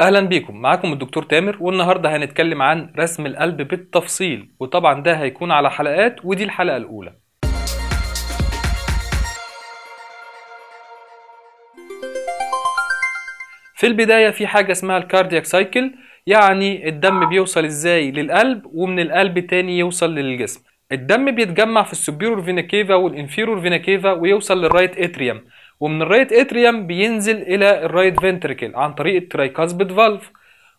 اهلا بيكم معاكم الدكتور تامر والنهارده هنتكلم عن رسم القلب بالتفصيل وطبعا ده هيكون على حلقات ودي الحلقه الاولى في البدايه في حاجه اسمها الكاردياك سايكل يعني الدم بيوصل ازاي للقلب ومن القلب تاني يوصل للجسم الدم بيتجمع في السوبيرور فينا كيفا والانفيرور فينا كيفا ويوصل للرايت اتريوم ومن الرايت اتريوم بينزل الى الرايت فنتريكل عن طريق الترايكاسبيد فالف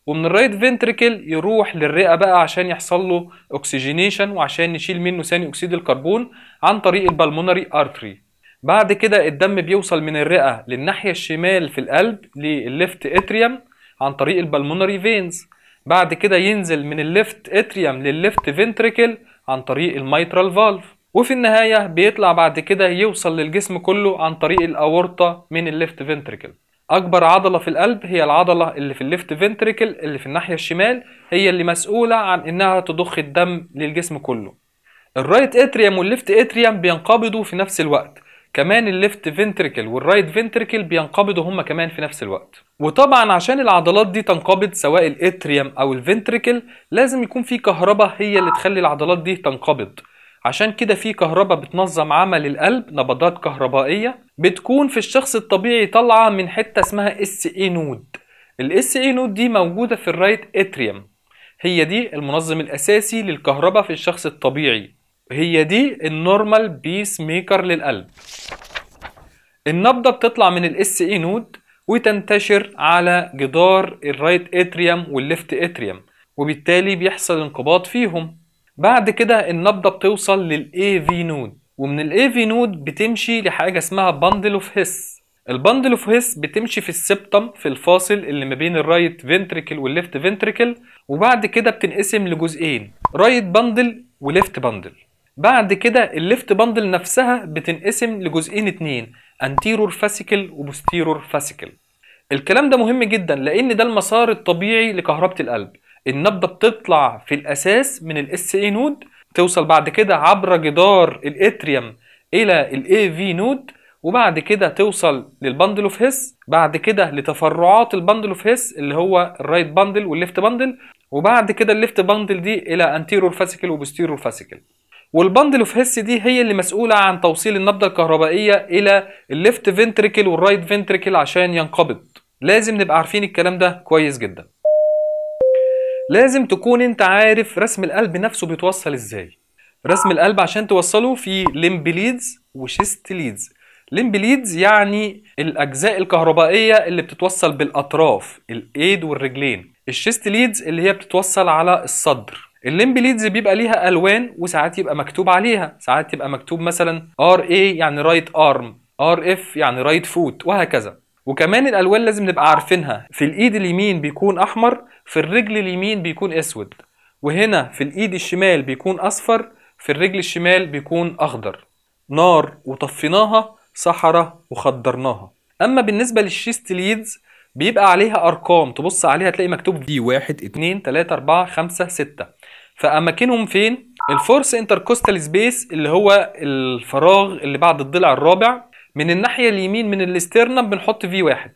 ومن الرايت فنتريكل يروح للرئه بقى عشان يحصل له اوكسجينيشن وعشان نشيل منه ثاني اكسيد الكربون عن طريق البالمونري ارتري بعد كده الدم بيوصل من الرئه للناحيه الشمال في القلب للليفت اتريوم عن طريق البالمونري فينز بعد كده ينزل من الليفت اتريوم للليفت فنتريكل عن طريق الميترال فالف وفي النهاية بيطلع بعد كده يوصل للجسم كله عن طريق الأورطة من الليفت فنتركل أكبر عضلة في القلب هي العضلة اللي في الليفت فنتركل اللي في الناحية الشمال هي اللي مسؤولة عن إنها تضخ الدم للجسم كله الرايت اتريوم والليفت اتريوم بينقبضوا في نفس الوقت كمان الليفت فنتركل والرايت فنتركل بينقبضوا هما كمان في نفس الوقت وطبعا عشان العضلات دي تنقبض سواء الاتريوم او الفنتركل لازم يكون في كهرباء هي اللي تخلي العضلات دي تنقبض عشان كده في كهرباء بتنظم عمل القلب نبضات كهربائية بتكون في الشخص الطبيعي طالعة من حتة اسمها اس اي نود الاس اي نود دي موجودة في الرايت اتريوم هي دي المنظم الأساسي للكهرباء في الشخص الطبيعي هي دي النورمال بيس ميكر للقلب النبضة بتطلع من الاس اي نود وتنتشر على جدار الرايت اتريوم والليفت اتريوم وبالتالي بيحصل انقباض فيهم بعد كده النبضة بتوصل للاي في نود ومن الاي في نود بتمشي لحاجة اسمها بندل اوف هيس البندل اوف هيس بتمشي في السبتم في الفاصل اللي ما بين الرايت فنتريكل والليفت فنتريكل وبعد كده بتنقسم لجزئين رايت بندل وليفت بندل بعد كده الليفت بندل نفسها بتنقسم لجزئين اتنين انتيرور فاسيكل وبوستيرور فاسيكل الكلام ده مهم جدا لان ده المسار الطبيعي لكهربة القلب النبضه بتطلع في الاساس من الاس اي نود توصل بعد كده عبر جدار الاتريوم الى الاي في نود وبعد كده توصل للبندل اوف هيس بعد كده لتفرعات البندل اوف هيس اللي هو الرايت بندل والليفت بندل وبعد كده الليفت بندل دي الى انتيرور فاسيكل وبوستيرور فاسيكل والبندل اوف هيس دي هي اللي مسؤوله عن توصيل النبضه الكهربائيه الى الليفت فنتريكل والرايت فنتريكل عشان ينقبض لازم نبقى عارفين الكلام ده كويس جدا لازم تكون انت عارف رسم القلب نفسه بيتوصل ازاي رسم القلب عشان توصله في ليمب ليدز وشيست ليدز ليمب ليدز يعني الاجزاء الكهربائيه اللي بتتوصل بالاطراف الايد والرجلين الشيست ليدز اللي هي بتتوصل على الصدر الليمب ليدز بيبقى ليها الوان وساعات يبقى مكتوب عليها ساعات يبقى مكتوب مثلا ار اي يعني رايت ارم ار اف يعني رايت فوت وهكذا وكمان الالوان لازم نبقى عارفينها في الايد اليمين بيكون احمر في الرجل اليمين بيكون اسود وهنا في الايد الشمال بيكون اصفر في الرجل الشمال بيكون اخضر نار وطفيناها صحراء وخضرناها اما بالنسبه للشيست ليدز بيبقى عليها ارقام تبص عليها تلاقي مكتوب دي 1 2 3 4 5 6 فاماكنهم فين الفورس انتركوستال سبيس اللي هو الفراغ اللي بعد الضلع الرابع من الناحية اليمين من الاسترنم بنحط في واحد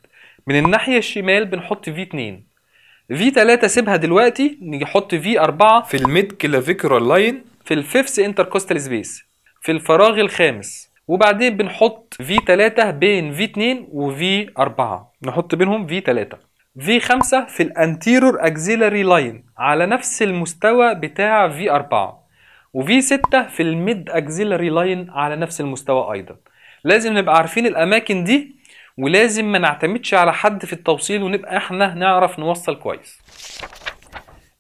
من الناحية الشمال بنحط في اتنين في تلاتة سيبها دلوقتي نيجي نحط في أربعة في الميد كلافيكرال لاين في الفيفث انتركوستال سبيس في الفراغ الخامس وبعدين بنحط في تلاتة بين في اتنين وفي اربعة نحط بينهم في تلاتة في خمسة في الانتيرور اكزيلاري لاين على نفس المستوى بتاع في اربعة وفي ستة في الميد اكزيلاري لاين على نفس المستوى ايضا لازم نبقى عارفين الاماكن دي ولازم ما نعتمدش على حد في التوصيل ونبقى احنا نعرف نوصل كويس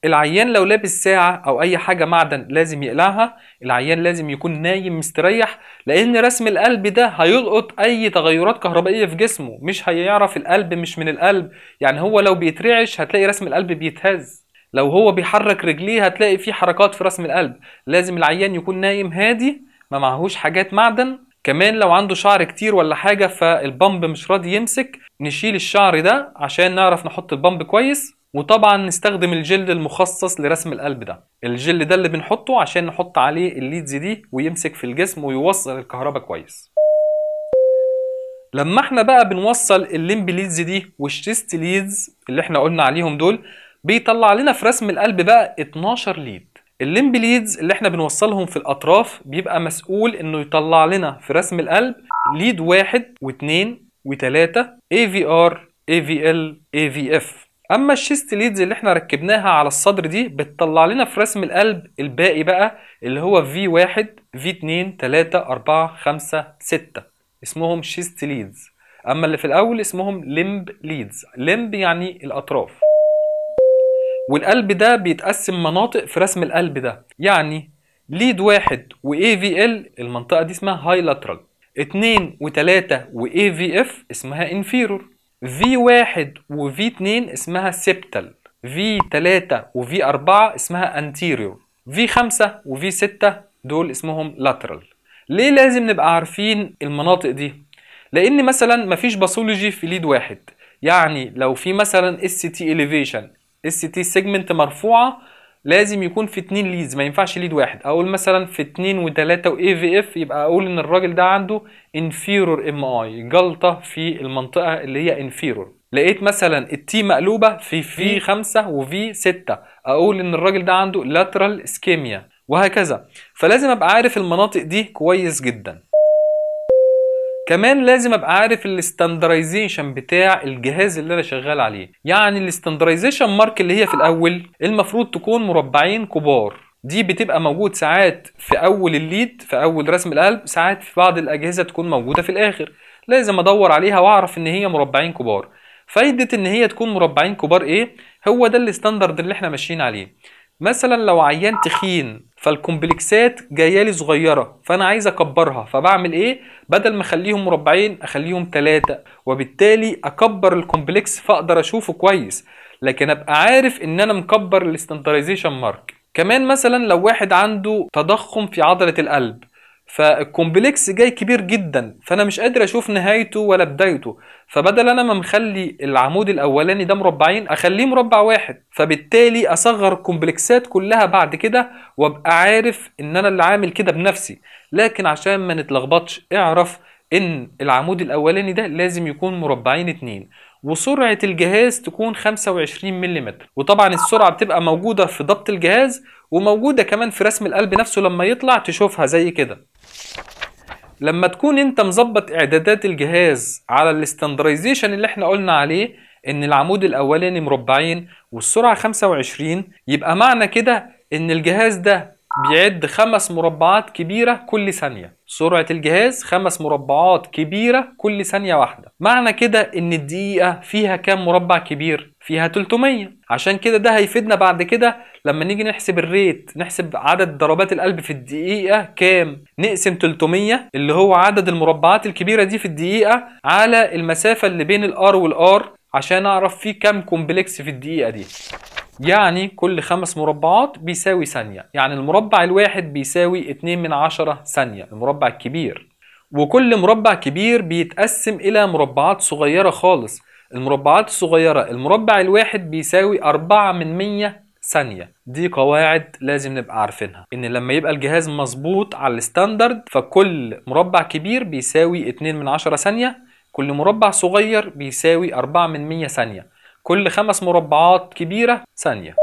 العيان لو لابس ساعة أو أي حاجة معدن لازم يقلعها العيان لازم يكون نايم مستريح لأن رسم القلب ده هيلقط أي تغيرات كهربائية في جسمه مش هيعرف القلب مش من القلب يعني هو لو بيترعش هتلاقي رسم القلب بيتهز لو هو بيحرك رجليه هتلاقي في حركات في رسم القلب لازم العيان يكون نايم هادي ما معهوش حاجات معدن كمان لو عنده شعر كتير ولا حاجة فالبامب مش راضي يمسك نشيل الشعر ده عشان نعرف نحط البامب كويس وطبعا نستخدم الجل المخصص لرسم القلب ده الجل ده اللي بنحطه عشان نحط عليه الليدز دي ويمسك في الجسم ويوصل الكهرباء كويس لما احنا بقى بنوصل الليمب ليدز دي والشيست ليدز اللي احنا قلنا عليهم دول بيطلع لنا في رسم القلب بقى 12 ليد الليمب ليدز اللي احنا بنوصلهم في الاطراف بيبقى مسؤول انه يطلع لنا في رسم القلب ليد واحد واثنين وثلاثة AVR AVL AVF اما الشيست ليدز اللي احنا ركبناها على الصدر دي بتطلع لنا في رسم القلب الباقي بقى اللي هو V1 V2 3 4 5 6 اسمهم شيست ليدز اما اللي في الاول اسمهم ليمب ليدز ليمب يعني الاطراف والقلب ده بيتقسم مناطق في رسم القلب ده يعني ليد واحد و AVL المنطقة دي اسمها هاي لاترال اتنين وتلاتة و AVF اسمها انفيرور في واحد و في اتنين اسمها سيبتال في تلاتة و في أربعة اسمها anterior في خمسة و في ستة دول اسمهم lateral ليه لازم نبقى عارفين المناطق دي؟ لأن مثلا مفيش باثولوجي في ليد واحد يعني لو في مثلا ST elevation اس تي سيجمنت مرفوعه لازم يكون في اتنين ليدز ما ينفعش ليد واحد اقول مثلا في اتنين وتلاته واي في اف يبقى اقول ان الراجل ده عنده انفيرور ام اي جلطه في المنطقه اللي هي انفيرور لقيت مثلا التي مقلوبه في في خمسه وفي سته اقول ان الراجل ده عنده لاترال اسكيميا وهكذا فلازم ابقى عارف المناطق دي كويس جدا كمان لازم ابقى عارف الاستاندرايزيشن بتاع الجهاز اللي انا شغال عليه يعني الاستاندرايزيشن مارك اللي هي في الاول المفروض تكون مربعين كبار دي بتبقى موجود ساعات في اول الليد في اول رسم القلب ساعات في بعض الاجهزه تكون موجوده في الاخر لازم ادور عليها واعرف ان هي مربعين كبار فايده ان هي تكون مربعين كبار ايه هو ده الاستاندرد اللي احنا ماشيين عليه مثلا لو عيان تخين فالكومبلكسات جايه لي صغيره فانا عايز اكبرها فبعمل ايه بدل ما اخليهم مربعين اخليهم ثلاثه وبالتالي اكبر الكومبلكس فاقدر اشوفه كويس لكن ابقى عارف ان انا مكبر الاستندرزيشن مارك كمان مثلا لو واحد عنده تضخم في عضله القلب فالكومبلكس جاي كبير جدا فانا مش قادر اشوف نهايته ولا بدايته فبدل انا ما مخلي العمود الاولاني ده مربعين اخليه مربع واحد فبالتالي اصغر الكومبلكسات كلها بعد كده وابقى عارف ان انا اللي عامل كده بنفسي لكن عشان ما نتلخبطش اعرف ان العمود الاولاني ده لازم يكون مربعين اتنين وسرعة الجهاز تكون 25 ملم وطبعا السرعة بتبقى موجودة في ضبط الجهاز وموجودة كمان في رسم القلب نفسه لما يطلع تشوفها زي كده لما تكون انت مظبط اعدادات الجهاز على الاستاندرايزيشن اللي احنا قلنا عليه ان العمود الاولاني مربعين والسرعه 25 يبقى معنى كده ان الجهاز ده بيعد خمس مربعات كبيرة كل ثانية سرعة الجهاز خمس مربعات كبيرة كل ثانية واحدة معنى كده ان الدقيقة فيها كام مربع كبير فيها 300 عشان كده ده هيفيدنا بعد كده لما نيجي نحسب الريت نحسب عدد ضربات القلب في الدقيقة كام نقسم 300 اللي هو عدد المربعات الكبيرة دي في الدقيقة على المسافة اللي بين الار والار عشان اعرف فيه كام كومبلكس في الدقيقة دي يعني كل خمس مربعات بيساوي ثانية يعني المربع الواحد بيساوي 2 من عشرة ثانية المربع الكبير وكل مربع كبير بيتقسم إلى مربعات صغيرة خالص المربعات الصغيرة المربع الواحد بيساوي أربعة من مية ثانية دي قواعد لازم نبقى عارفينها ان لما يبقى الجهاز مظبوط على الستاندرد فكل مربع كبير بيساوي 2 من عشرة ثانية كل مربع صغير بيساوي 4 من 100 ثانية كل خمس مربعات كبيرة ثانية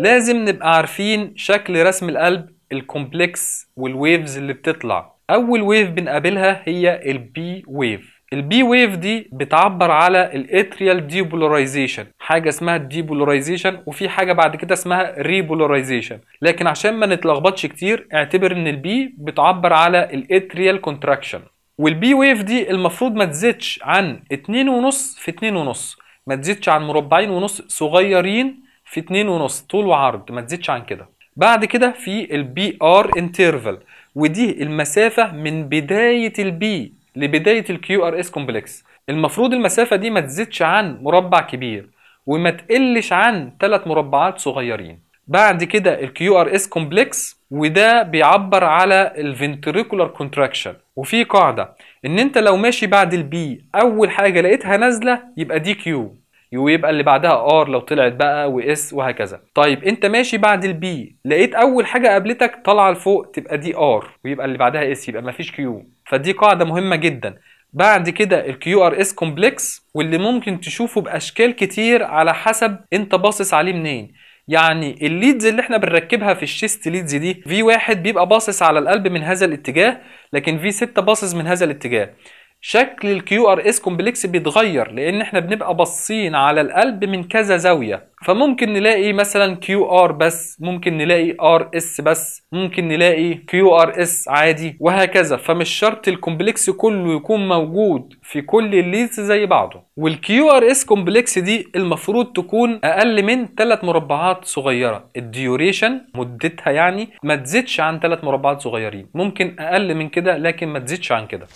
لازم نبقى عارفين شكل رسم القلب الكومبلكس والويفز اللي بتطلع اول ويف بنقابلها هي البي ويف البي ويف دي بتعبر على الاتريال ديبولاريزيشن حاجه اسمها الديبولاريزيشن وفي حاجه بعد كده اسمها ريبولاريزيشن لكن عشان ما نتلخبطش كتير اعتبر ان البي بتعبر على الاتريال كونتراكشن والبي ويف دي المفروض ما تزيدش عن 2.5 في 2.5 ما تزيدش عن مربعين ونص صغيرين في 2.5 طول وعرض ما تزيدش عن كده بعد كده في البي ار انترفال ودي المسافه من بدايه البي لبداية الكيو ار اس كومبلكس المفروض المسافة دي ما تزيدش عن مربع كبير وما تقلش عن ثلاث مربعات صغيرين بعد كده الكيو ار اس كومبلكس وده بيعبر على الفنتريكولار كونتراكشن وفي قاعده ان انت لو ماشي بعد البي اول حاجه لقيتها نازله يبقى دي كيو ويبقى اللي بعدها ار لو طلعت بقى واس وهكذا طيب انت ماشي بعد البي لقيت اول حاجه قابلتك طالعه لفوق تبقى دي ار ويبقى اللي بعدها اس يبقى مفيش كيو فدي قاعده مهمه جدا بعد كده الكيو ار اس كومبلكس واللي ممكن تشوفه باشكال كتير على حسب انت باصص عليه منين يعني الليدز اللي احنا بنركبها في الشيست ليدز دي في واحد بيبقى باصص على القلب من هذا الاتجاه لكن في 6 باصص من هذا الاتجاه شكل الكيو ار اس كومبلكس بيتغير لان احنا بنبقى باصين على القلب من كذا زاويه فممكن نلاقي مثلا كيو ار بس ممكن نلاقي ار اس بس ممكن نلاقي كيو ار اس عادي وهكذا فمش شرط الكومبلكس كله يكون موجود في كل الليدز زي بعضه والكيو ار اس كومبلكس دي المفروض تكون اقل من 3 مربعات صغيره الديوريشن مدتها يعني ما تزيدش عن 3 مربعات صغيرين ممكن اقل من كده لكن ما تزيدش عن كده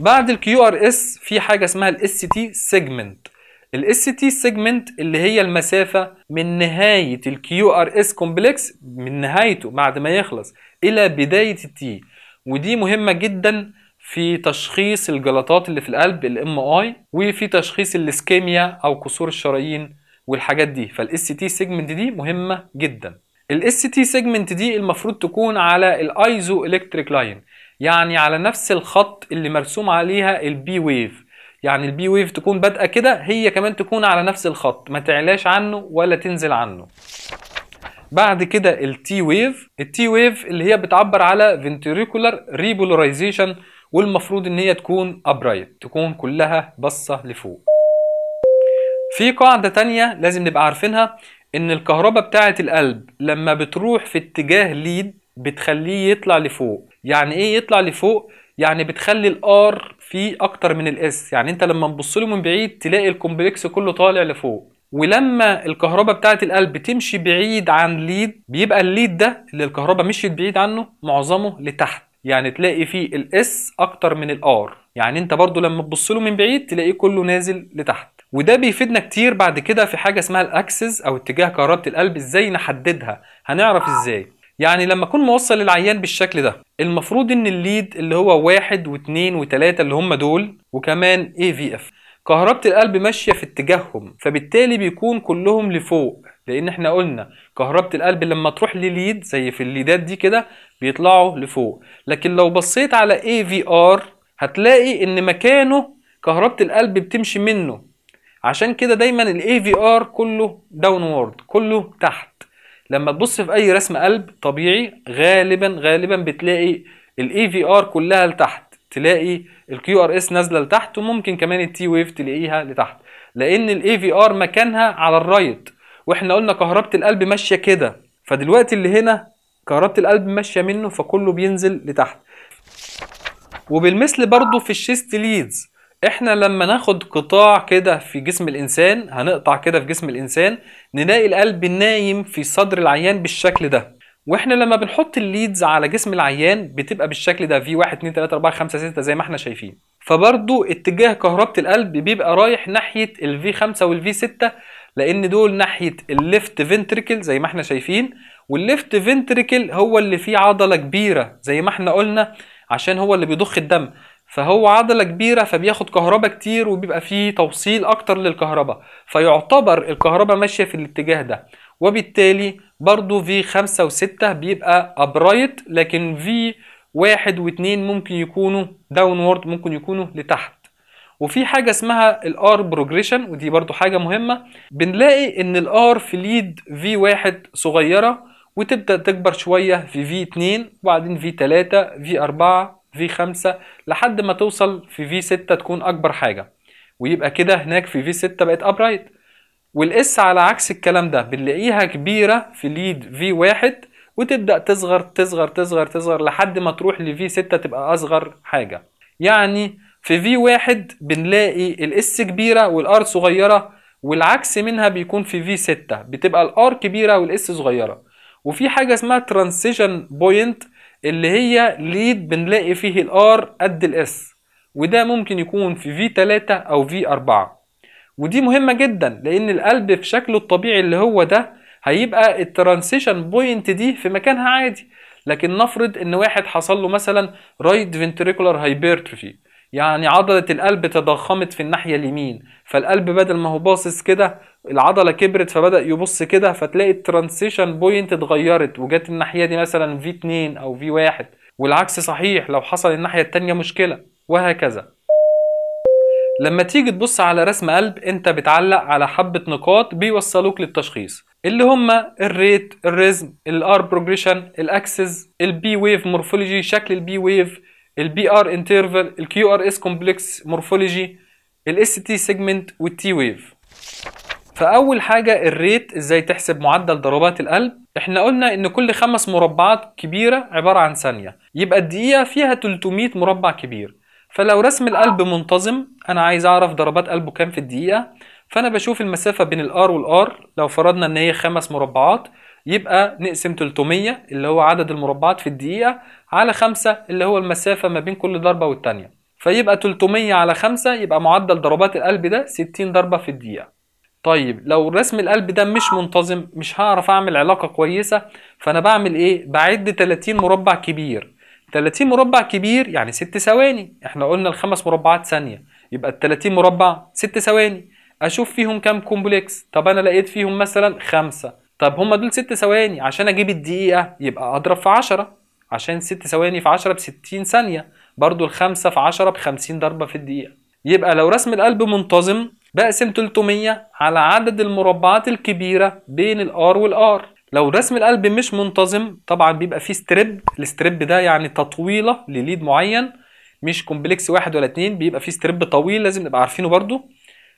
بعد الكيو ار اس في حاجه اسمها الاس تي سيجمنت الاس تي سيجمنت اللي هي المسافه من نهايه الكيو ار اس كومبلكس من نهايته بعد ما يخلص الى بدايه التي ودي مهمه جدا في تشخيص الجلطات اللي في القلب الام اي وفي تشخيص الاسكيميا او كسور الشرايين والحاجات دي فالاس تي سيجمنت دي مهمه جدا الاس تي سيجمنت دي المفروض تكون على الايزو الكتريك لاين يعني على نفس الخط اللي مرسوم عليها البي ويف يعني البي ويف تكون بادئه كده هي كمان تكون على نفس الخط ما تعلاش عنه ولا تنزل عنه بعد كده التي ويف التي ويف اللي هي بتعبر على ventricular repolarization والمفروض ان هي تكون ابرايت تكون كلها بصه لفوق في قاعده تانية لازم نبقى عارفينها ان الكهرباء بتاعه القلب لما بتروح في اتجاه ليد بتخليه يطلع لفوق يعني ايه يطلع لفوق يعني بتخلي الار في اكتر من الاس يعني انت لما تبص له من بعيد تلاقي الكومبلكس كله طالع لفوق ولما الكهرباء بتاعه القلب تمشي بعيد عن ليد بيبقى الليد ده اللي الكهرباء مشيت بعيد عنه معظمه لتحت يعني تلاقي فيه الاس اكتر من الار يعني انت برضو لما تبص له من بعيد تلاقيه كله نازل لتحت وده بيفيدنا كتير بعد كده في حاجه اسمها الاكسس او اتجاه كهربه القلب ازاي نحددها هنعرف آه. ازاي يعني لما اكون موصل العيان بالشكل ده المفروض ان الليد اللي هو واحد واثنين وثلاثة اللي هم دول وكمان اي في اف كهربة القلب ماشية في اتجاههم فبالتالي بيكون كلهم لفوق لان احنا قلنا كهربة القلب لما تروح لليد زي في الليدات دي كده بيطلعوا لفوق لكن لو بصيت على اي في ار هتلاقي ان مكانه كهربة القلب بتمشي منه عشان كده دايما الاي في ار كله داونورد كله تحت لما تبص في اي رسم قلب طبيعي غالبا غالبا بتلاقي الاي في ار كلها لتحت تلاقي الكيو ار اس نازله لتحت وممكن كمان التي ويف تلاقيها لتحت لان الاي في ار مكانها على الرايت واحنا قلنا كهربه القلب ماشيه كده فدلوقتي اللي هنا كهربه القلب ماشيه منه فكله بينزل لتحت وبالمثل برضو في الشيست ليدز احنا لما ناخد قطاع كده في جسم الانسان هنقطع كده في جسم الانسان نلاقي القلب نايم في صدر العيان بالشكل ده واحنا لما بنحط الليدز على جسم العيان بتبقى بالشكل ده في 1 2 3 4 5 6 زي ما احنا شايفين فبرضو اتجاه كهربة القلب بيبقى رايح ناحية ال v 5 والفي 6 لان دول ناحية الليفت فنتريكل زي ما احنا شايفين والليفت فنتريكل هو اللي فيه عضلة كبيرة زي ما احنا قلنا عشان هو اللي بيضخ الدم فهو عضله كبيره فبياخد كهرباء كتير وبيبقى فيه توصيل اكتر للكهرباء فيعتبر الكهرباء ماشيه في الاتجاه ده وبالتالي برضو في 5 و6 بيبقى ابرايت لكن في واحد واتنين ممكن يكونوا داونورد ممكن يكونوا لتحت وفي حاجه اسمها الار بروجريشن ودي برضو حاجه مهمه بنلاقي ان الار في ليد في واحد صغيره وتبدا تكبر شويه في في اتنين وبعدين في تلاتة في اربعة في 5 لحد ما توصل في في 6 تكون اكبر حاجه ويبقى كده هناك في في 6 بقت ابرايت والاس على عكس الكلام ده بنلاقيها كبيره في ليد في 1 وتبدا تصغر تصغر تصغر تصغر لحد ما تروح لفي 6 تبقى اصغر حاجه يعني في في 1 بنلاقي الاس كبيره والار صغيره والعكس منها بيكون في في 6 بتبقى الار كبيره والاس صغيره وفي حاجه اسمها ترانزيشن بوينت اللي هي ليد بنلاقي فيه الار قد الاس وده ممكن يكون في V3 أو V4 ودي مهمة جدا لأن القلب في شكله الطبيعي اللي هو ده هيبقى الترانزيشن بوينت دي في مكانها عادي لكن نفرض ان واحد حصل له مثلا رايت فينتريكولار هايبرتروفي يعني عضلة القلب تضخمت في الناحية اليمين فالقلب بدل ما هو باصص كده العضلة كبرت فبدأ يبص كده فتلاقي الترانسيشن بوينت اتغيرت وجت الناحية دي مثلا في 2 أو في 1 والعكس صحيح لو حصل الناحية التانية مشكلة وهكذا لما تيجي تبص على رسم قلب انت بتعلق على حبة نقاط بيوصلوك للتشخيص اللي هما الريت الريزم الار بروجريشن الاكسس البي ويف مورفولوجي شكل البي ويف البي ار انترفال الكيو ار اس كومبلكس مورفولوجي الاس تي سيجمنت والتي ويف فاول حاجه الريت ازاي تحسب معدل ضربات القلب احنا قلنا ان كل خمس مربعات كبيره عباره عن ثانيه يبقى الدقيقه فيها 300 مربع كبير فلو رسم القلب منتظم انا عايز اعرف ضربات قلبه كام في الدقيقه فانا بشوف المسافه بين الار والار لو فرضنا ان هي خمس مربعات يبقى نقسم 300 اللي هو عدد المربعات في الدقيقة على 5 اللي هو المسافة ما بين كل ضربة والتانية فيبقى 300 على 5 يبقى معدل ضربات القلب ده 60 ضربة في الدقيقة طيب لو رسم القلب ده مش منتظم مش هعرف اعمل علاقة كويسة فانا بعمل ايه بعد 30 مربع كبير 30 مربع كبير يعني 6 ثواني احنا قلنا الخمس مربعات ثانية يبقى ال 30 مربع 6 ثواني اشوف فيهم كام كومبلكس طب انا لقيت فيهم مثلا خمسة طب هما دول ست ثواني عشان اجيب الدقيقه يبقى اضرب في 10 عشان ست ثواني في 10 ب 60 ثانيه برضو الخمسة في 10 ب 50 ضربه في الدقيقه يبقى لو رسم القلب منتظم بقسم 300 على عدد المربعات الكبيره بين الار والار لو رسم القلب مش منتظم طبعا بيبقى فيه ستريب الستريب ده يعني تطويله لليد معين مش كومبلكس واحد ولا اتنين بيبقى فيه ستريب طويل لازم نبقى عارفينه برضو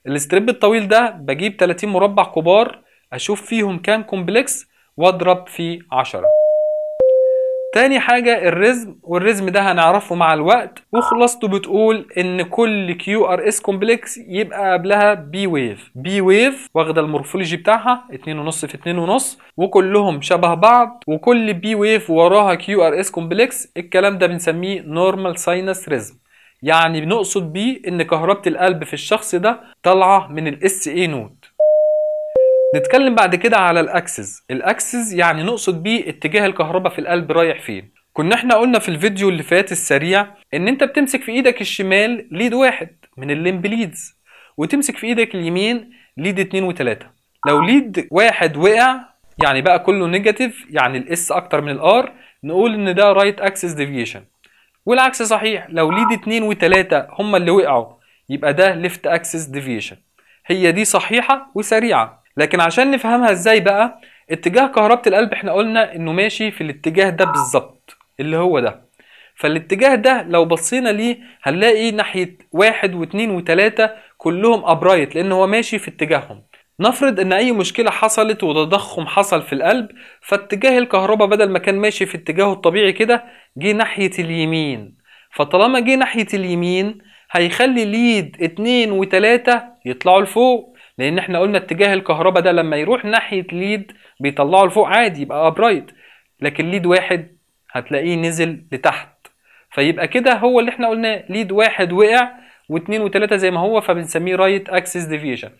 الستريب الطويل ده بجيب 30 مربع كبار أشوف فيهم كام كومبلكس وأضرب في 10 تاني حاجة الرزم والرزم ده هنعرفه مع الوقت وخلاصته بتقول ان كل كيو ار اس كومبلكس يبقى قبلها بي ويف بي ويف واخدة المورفولوجي بتاعها 2.5 في 2.5 وكلهم شبه بعض وكل بي ويف وراها كيو ار اس كومبلكس الكلام ده بنسميه نورمال ساينس رزم يعني بنقصد بيه ان كهربة القلب في الشخص ده طالعة من الاس اي نوت نتكلم بعد كده على الاكسس الاكسس يعني نقصد بيه اتجاه الكهرباء في القلب رايح فين كنا احنا قلنا في الفيديو اللي فات السريع ان انت بتمسك في ايدك الشمال ليد واحد من الليمب ليدز وتمسك في ايدك اليمين ليد اتنين وتلاتة لو ليد واحد وقع يعني بقى كله نيجاتيف يعني الاس اكتر من الار نقول ان ده رايت اكسس ديفيشن والعكس صحيح لو ليد اتنين وتلاتة هما اللي وقعوا يبقى ده ليفت اكسس ديفيشن هي دي صحيحة وسريعة لكن عشان نفهمها ازاي بقى اتجاه كهربة القلب احنا قلنا انه ماشي في الاتجاه ده بالظبط اللي هو ده فالاتجاه ده لو بصينا ليه هنلاقي ناحية واحد واثنين وتلاتة كلهم ابرايت لان هو ماشي في اتجاههم نفرض ان اي مشكلة حصلت وتضخم حصل في القلب فاتجاه الكهرباء بدل ما كان ماشي في اتجاهه الطبيعي كده جه ناحية اليمين فطالما جه ناحية اليمين هيخلي ليد اتنين وتلاتة يطلعوا لفوق لان احنا قلنا اتجاه الكهرباء ده لما يروح ناحيه ليد بيطلعه لفوق عادي يبقى ابرايت لكن ليد واحد هتلاقيه نزل لتحت فيبقى كده هو اللي احنا قلناه ليد واحد وقع واثنين وثلاثه زي ما هو فبنسميه رايت اكسس ديفيشن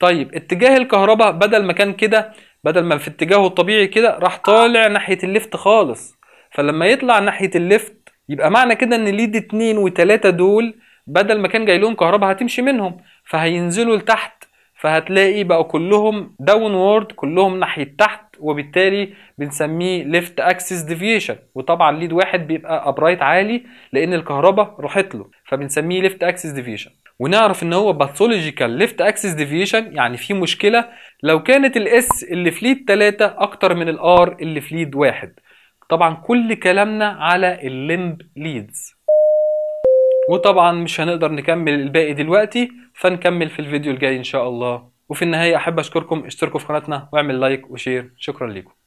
طيب اتجاه الكهرباء بدل ما كان كده بدل ما في اتجاهه الطبيعي كده راح طالع ناحيه الليفت خالص فلما يطلع ناحيه الليفت يبقى معنى كده ان ليد اتنين وتلاته دول بدل ما كان جاي لهم كهرباء هتمشي منهم فهينزلوا لتحت فهتلاقي بقوا كلهم داون وورد كلهم ناحيه تحت وبالتالي بنسميه ليفت اكسس ديفيشن وطبعا ليد واحد بيبقى ابرايت عالي لان الكهرباء راحت له فبنسميه ليفت اكسس ديفيشن ونعرف ان هو باثولوجيكال ليفت اكسس ديفيشن يعني في مشكله لو كانت الاس اللي في ليد 3 اكتر من الار اللي في ليد 1 طبعا كل كلامنا على الليمب ليدز وطبعا مش هنقدر نكمل الباقي دلوقتي فنكمل في الفيديو الجاي ان شاء الله وفي النهايه احب اشكركم اشتركوا في قناتنا واعمل لايك وشير شكرا لكم